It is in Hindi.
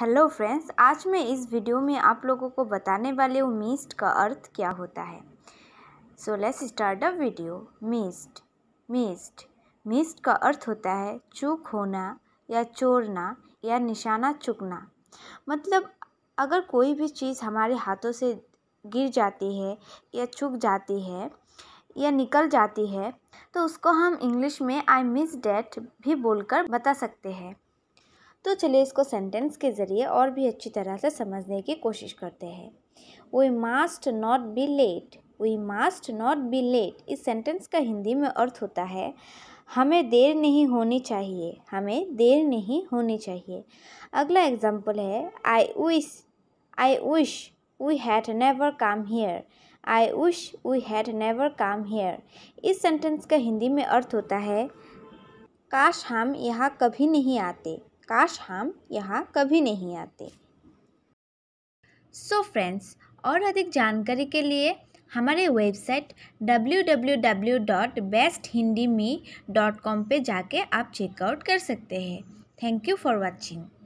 हेलो फ्रेंड्स आज मैं इस वीडियो में आप लोगों को बताने वाले हूँ मिस्ट का अर्थ क्या होता है so let's start the video must must must का अर्थ होता है चूक होना या चोरना या निशाना चुकना मतलब अगर कोई भी चीज़ हमारे हाथों से गिर जाती है या चुक जाती है या निकल जाती है तो उसको हम इंग्लिश में आई मिस डेट भी बोलकर बता सकते हैं तो चलिए इसको सेंटेंस के ज़रिए और भी अच्छी तरह से समझने की कोशिश करते हैं we must not be late we must not be late इस सेंटेंस का हिंदी में अर्थ होता है हमें देर नहीं होनी चाहिए हमें देर नहीं होनी चाहिए अगला एग्जाम्पल है I wish I wish we had never come here I wish we had never come here इस सेंटेंस का हिंदी में अर्थ होता है काश हम यहाँ कभी नहीं आते काश हम यहाँ कभी नहीं आते सो so फ्रेंड्स और अधिक जानकारी के लिए हमारे वेबसाइट www.besthindimi.com पे जाके आप चेकआउट कर सकते हैं थैंक यू फॉर वाचिंग